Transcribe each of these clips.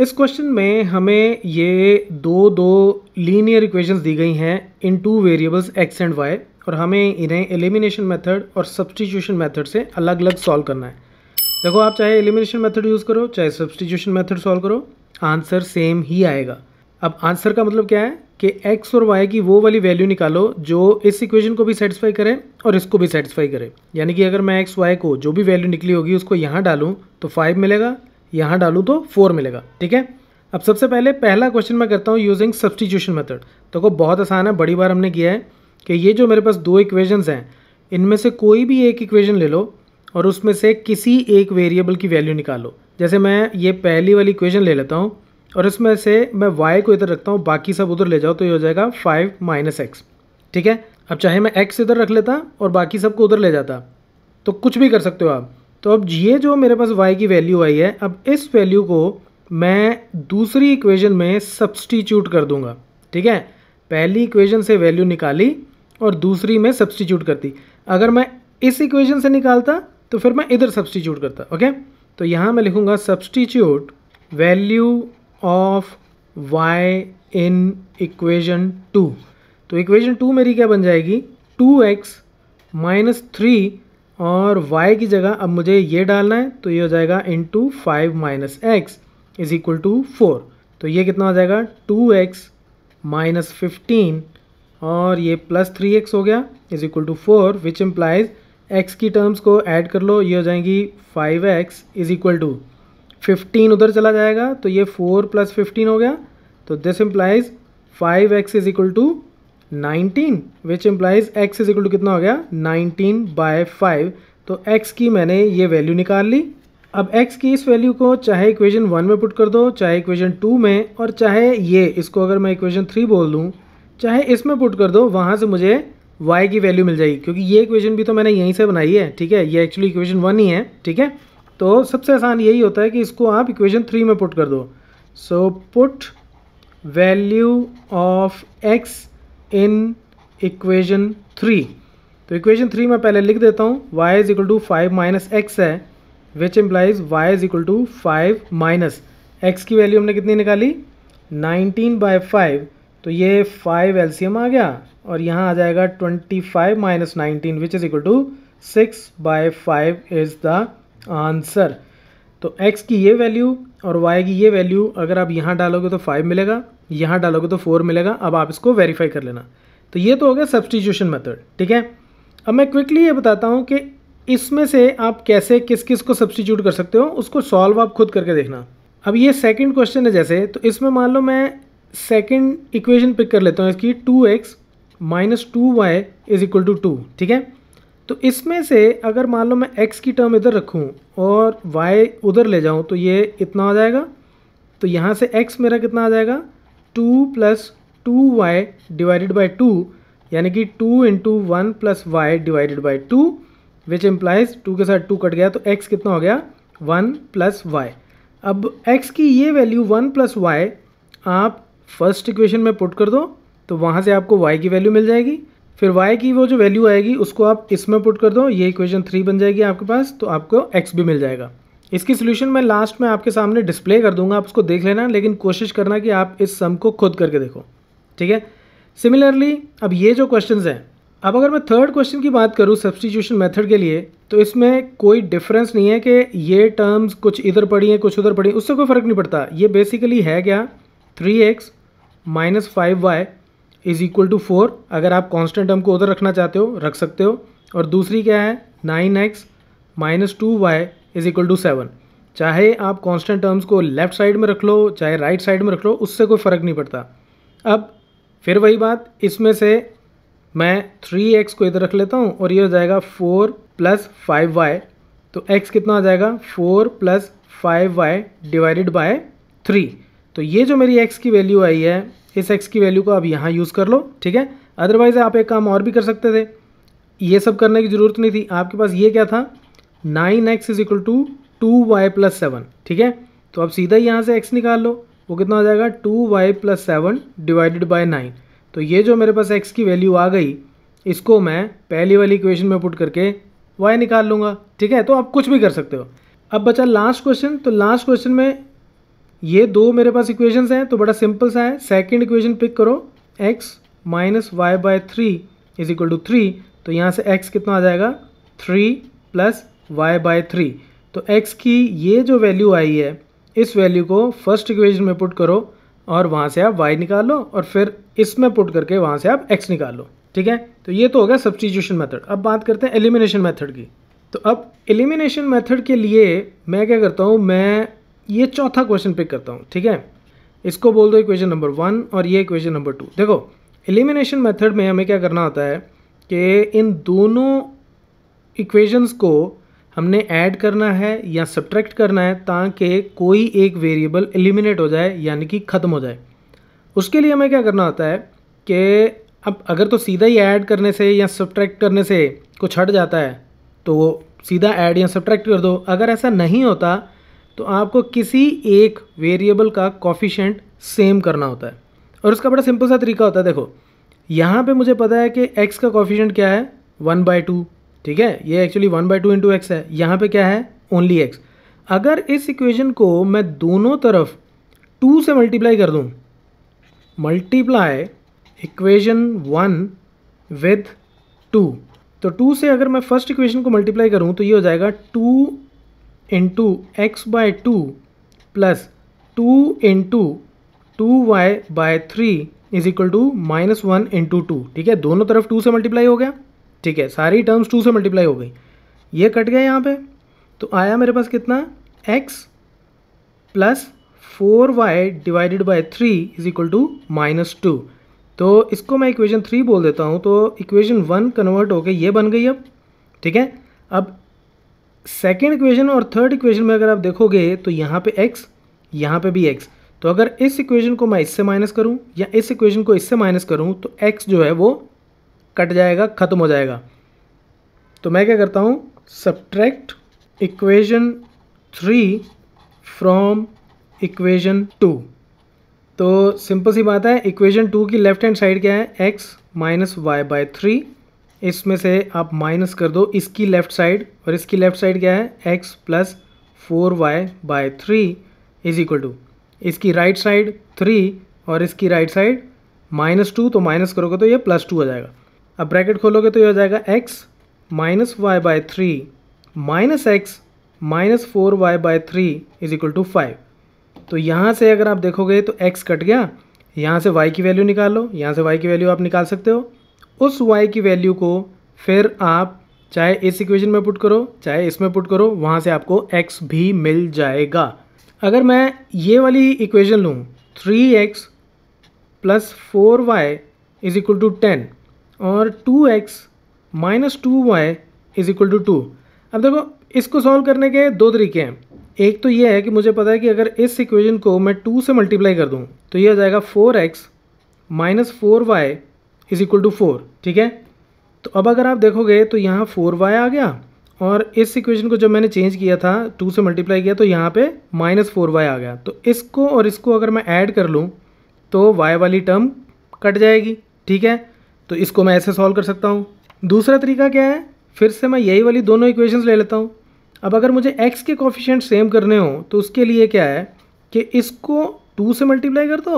इस क्वेश्चन में हमें ये दो दो लीनियर इक्वेशंस दी गई हैं in two variables x and y और हमें इन्हें एलिमिनेशन मेथड और सब्सटीट्यूशन मेथड से अलग अलग सॉल्व करना है देखो आप चाहे एलिमिनेशन मेथड यूज़ करो चाहे सब्सटीट्यूशन मेथड सॉल्व करो आंसर सेम ही आएगा अब आंसर का मतलब क्या है कि x और y की वो वाली वैल्यू निकालो जो इस इक्वेशन को भी सेटिस्फाई करें और इसको भी सेटिस्फाई करें यानी कि अगर मैं x y को जो भी वैल्यू निकली होगी उसको यहाँ डालूँ तो 5 मिलेगा यहाँ डालूँ तो फोर मिलेगा ठीक है अब सबसे पहले पहला क्वेश्चन मैं करता हूँ यूजिंग सब्सटीट्यूशन मेथड देखो बहुत आसान है बड़ी बार हमने किया है कि ये जो मेरे पास दो इक्वेशंस हैं इनमें से कोई भी एक इक्वेशन ले लो और उसमें से किसी एक वेरिएबल की वैल्यू निकालो जैसे मैं ये पहली वाली इक्वेशन ले लेता हूँ और इसमें से मैं वाई को इधर रखता हूँ बाकी सब उधर ले जाओ तो ये हो जाएगा फाइव माइनस एक्स ठीक है अब चाहे मैं एक्स इधर रख लेता और बाकी सबको उधर ले जाता तो कुछ भी कर सकते हो आप तो अब ये जो मेरे पास y की वैल्यू आई है अब इस वैल्यू को मैं दूसरी इक्वेशन में सब्सटीट्यूट कर दूंगा ठीक है पहली इक्वेशन से वैल्यू निकाली और दूसरी में सब्सटीट्यूट करती अगर मैं इस इक्वेशन से निकालता तो फिर मैं इधर सब्सटीट्यूट करता ओके तो यहाँ मैं लिखूँगा substitute value of y in equation two तो इक्वेशन टू मेरी क्या बन जाएगी टू एक्स माइनस थ्री और y की जगह अब मुझे ये डालना है तो ये हो जाएगा into five minus x is equal to four तो ये कितना हो जाएगा टू एक्स माइनस फिफ्टीन और ये प्लस थ्री एक्स हो गया is equal to four which implies x की टर्म्स को ऐड कर लो ये हो जाएंगी five x is equal to fifteen उधर चला जाएगा तो ये फोर प्लस फिफ्टीन हो गया तो this implies five x is equal to 19 which implies x is equal to कितना हो गया 19 बाय 5 तो x की मैंने ये वैल्यू निकाल ली अब x की इस वैल्यू को चाहे इक्वेशन वन में पुट कर दो चाहे इक्वेशन टू में और चाहे ये इसको अगर मैं इक्वेशन थ्री बोल दूँ चाहे इसमें पुट कर दो वहाँ से मुझे y की वैल्यू मिल जाएगी क्योंकि ये इक्वेशन भी तो मैंने यहीं से बनाई है ठीक है ये एक्चुअली इक्वेशन वन ही है ठीक है तो सबसे आसान यही होता है कि इसको आप इक्वेशन थ्री में पुट कर दो so put value of x in equation three तो इक्वेशन थ्री मैं पहले लिख देता हूँ y is equal to five minus x है which implies y is equal to five minus x की वैल्यू हमने कितनी निकाली नाइनटीन बाय फाइव तो ये फाइव एलसीएम आ गया और यहाँ आ जाएगा twenty five minus nineteen which is equal to six by five is the answer तो x की ये वैल्यू और y की ये वैल्यू अगर आप यहाँ डालोगे तो फाइव मिलेगा यहाँ डालोगे तो फोर मिलेगा अब आप इसको वेरीफाई कर लेना तो ये तो हो गया सब्सटीट्यूशन मेथड ठीक है अब मैं क्विकली ये बताता हूँ कि इसमें से आप कैसे किस किस को सब्सटीट्यूट कर सकते हो उसको सॉल्व आप खुद करके देखना अब ये सेकंड क्वेश्चन है जैसे तो इसमें मान लो मैं सेकंड इक्वेशन पिक कर लेता हूँ इसकी two x minus two y is equal to two ठीक है तो इसमें से अगर मान लो मैं एक्स की टर्म इधर रखूँ और वाई उधर ले जाऊँ तो ये इतना आ जाएगा तो यहाँ से एक्स मेरा कितना आ जाएगा two plus two y divided by two यानी कि two into one plus y divided by two which implies two के साथ टू कट गया तो एक्स कितना हो गया वन प्लस वाई अब एक्स की ये वैल्यू वन प्लस वाई आप फर्स्ट इक्वेशन में पुट कर दो तो वहाँ से आपको वाई की वैल्यू मिल जाएगी फिर वाई की वो जो वैल्यू आएगी उसको आप इसमें पुट कर दो ये इक्वेशन थ्री बन जाएगी आपके पास तो आपको एक्स भी मिल जाएगा इसकी सोल्यूशन मैं लास्ट में आपके सामने डिस्प्ले कर दूंगा आप उसको देख लेना लेकिन कोशिश करना कि आप इस सम को खुद करके देखो ठीक है सिमिलरली अब ये जो क्वेश्चन हैं अब अगर मैं थर्ड क्वेश्चन की बात करूँ सब्सटीट्यूशन मेथड के लिए तो इसमें कोई डिफरेंस नहीं है कि ये टर्म्स कुछ इधर पड़ी हैं कुछ उधर पड़ी उससे कोई फ़र्क नहीं पड़ता ये बेसिकली है क्या three x minus five y is equal to four अगर आप कांस्टेंट टर्म को उधर रखना चाहते हो रख सकते हो और दूसरी क्या है nine x minus two y is equal to seven चाहे आप कांस्टेंट टर्म्स को लेफ्ट साइड में रख लो चाहे राइट right साइड में रख लो उससे कोई फ़र्क नहीं पड़ता अब फिर वही बात इसमें से मैं थ्री एक्स को इधर रख लेता हूँ और ये हो जाएगा फोर प्लस फाइव वाई तो एक्स कितना आ जाएगा four plus five y divided by three तो ये जो मेरी एक्स की वैल्यू आई है इस एक्स की वैल्यू को आप यहाँ यूज़ कर लो ठीक है अदरवाइज़ आप एक काम और भी कर सकते थे ये सब करने की ज़रूरत नहीं थी आपके पास ये क्या था nine x is equal to two y plus seven ठीक है तो अब सीधा यहाँ से एक्स निकाल लो वो कितना हो जाएगा two y plus seven divided by nine तो ये जो मेरे पास एक्स की वैल्यू आ गई इसको मैं पहली वाली इक्वेशन में पुट करके वाई निकाल लूँगा ठीक है तो आप कुछ भी कर सकते हो अब बचा लास्ट क्वेश्चन तो लास्ट क्वेश्चन में ये दो मेरे पास इक्वेशन हैं तो बड़ा सिंपल सा है सेकेंड इक्वेशन पिक करो x minus y by three is equal to three तो यहाँ से एक्स कितना आ जाएगा three plus y by three तो एक्स की ये जो वैल्यू आई है इस वैल्यू को फर्स्ट इक्वेशन में पुट करो और वहाँ से आप वाई निकालो और फिर इसमें पुट करके वहाँ से आप एक्स निकालो ठीक है तो ये तो हो गया सब्सटीट्यूशन मेथड अब बात करते हैं एलिमिनेशन मेथड की तो अब एलिमिनेशन मेथड के लिए मैं क्या करता हूँ मैं ये चौथा क्वेश्चन पिक करता हूँ ठीक है इसको बोल दो इक्वेशन नंबर वन और ये इक्वेशन नंबर टू देखो एलिमिनेशन मेथड में हमें क्या करना होता है कि इन दोनों इक्वेशंस को हमने ऐड करना है या सब्ट्रैक्ट करना है ताकि कोई एक वेरिएबल एलिमिनेट हो जाए यानी कि ख़त्म हो जाए उसके लिए हमें क्या करना होता है कि अब अगर तो सीधा ही ऐड करने से या सब्ट्रैक्ट करने से कुछ हट जाता है तो वो सीधा ऐड या सब्ट्रैक्ट कर दो अगर ऐसा नहीं होता तो आपको किसी एक वेरिएबल का कॉफिशेंट सेम करना होता है और उसका बड़ा सिंपल सा तरीका होता है देखो यहाँ पे मुझे पता है कि एक्स का कॉफिशेंट क्या है वन बाई टू ठीक है ये actually one by two into x है यहाँ पे क्या है ओनली एक्स अगर इस इक्वेशन को मैं दोनों तरफ टू से मल्टीप्लाई कर दूँ multiply equation one with two तो टू से अगर मैं फर्स्ट इक्वेशन को मल्टीप्लाई करूँ तो ये हो जाएगा two into x by two plus two into two y by three is equal to minus one into two ठीक है दोनों तरफ टू से मल्टीप्लाई हो गया ठीक है सारी टर्म्स टू से मल्टीप्लाई हो गई ये कट गया यहाँ पे तो आया मेरे पास कितना x plus four y divided by three is equal to minus two तो इसको मैं इक्वेशन थ्री बोल देता हूँ तो इक्वेशन वन कन्वर्ट होकर ये बन गई अब ठीक है अब सेकेंड इक्वेशन और थर्ड इक्वेशन में अगर आप देखोगे तो यहाँ पे एक्स यहाँ पे भी एक्स तो अगर इस इक्वेशन को मैं इससे माइनस करूँ या इस इक्वेशन को इससे माइनस करूँ तो एक्स जो है वो कट जाएगा ख़त्म हो जाएगा तो मैं क्या करता हूँ subtract equation three from equation two तो सिंपल सी बात है इक्वेशन टू की लेफ्ट हैंड साइड क्या है x minus y by three इसमें से आप माइनस कर दो इसकी लेफ्ट साइड और इसकी लेफ्ट साइड क्या है x plus four y by three is equal to इसकी राइट साइड थ्री और इसकी राइट साइड माइनस टू तो माइनस करोगे तो ये प्लस टू आ जाएगा अब ब्रैकेट खोलोगे तो ये हो जाएगा x minus y by three minus x minus four y by three is equal to five तो यहाँ से अगर आप देखोगे तो x कट गया यहाँ से y की वैल्यू निकालो यहाँ से y की वैल्यू आप निकाल सकते हो उस y की वैल्यू को फिर आप चाहे इस इक्वेशन में पुट करो चाहे इसमें पुट करो वहाँ से आपको x भी मिल जाएगा अगर मैं ये वाली इक्वेशन लूँ three x plus four y is equal to ten और two x minus two y is equal to two अब देखो इसको सॉल्व करने के दो तरीके हैं एक तो यह है कि मुझे पता है कि अगर इस इक्वेशन को मैं टू से मल्टीप्लाई कर दूँ तो यह आ जाएगा four x minus four y is equal to four ठीक है तो अब अगर आप देखोगे तो यहाँ फोर वाई आ गया और इस इक्वेशन को जब मैंने चेंज किया था टू से मल्टीप्लाई किया तो यहाँ पे माइनस फोर वाई आ गया तो इसको और इसको अगर मैं ऐड कर लूँ तो वाई वाली टर्म कट जाएगी ठीक है तो इसको मैं ऐसे सॉल्व कर सकता हूँ दूसरा तरीका क्या है फिर से मैं यही वाली दोनों इक्वेशंस ले लेता हूँ अब अगर मुझे x के कॉफिशेंट सेम करने हो तो उसके लिए क्या है कि इसको टू से मल्टीप्लाई कर दो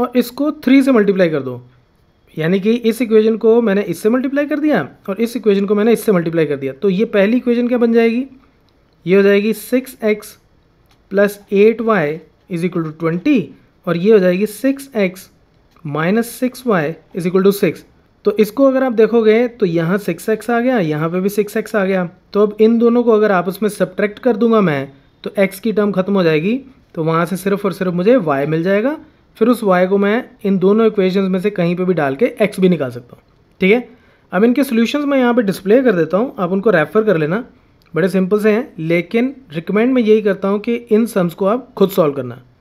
और इसको थ्री से मल्टीप्लाई कर दो यानी कि इस इक्वेशन को मैंने इससे मल्टीप्लाई कर दिया और इस इक्वेशन को मैंने इससे मल्टीप्लाई कर दिया तो ये पहली इक्वेशन क्या बन जाएगी ये हो जाएगी six x plus eight y is equal to twenty और ये हो जाएगी six x minus six y is equal to six तो इसको अगर आप देखोगे तो यहाँ सिक्स एक्स आ गया यहाँ पे भी सिक्स एक्स आ गया तो अब इन दोनों को अगर आप उसमें सब्ट्रैक्ट कर दूंगा मैं तो एक्स की टर्म खत्म हो जाएगी तो वहाँ से सिर्फ और सिर्फ मुझे वाई मिल जाएगा फिर उस वाई को मैं इन दोनों इक्वेशन में से कहीं पर भी डाल के एक्स भी निकाल सकता हूँ ठीक है अब इनके सोल्यूशन मैं यहाँ पर डिस्प्ले कर देता हूँ आप उनको रेफ़र कर लेना बड़े सिंपल से हैं लेकिन रिकमेंड मैं यही करता हूँ कि इन सम्स को आप खुद सॉल्व करना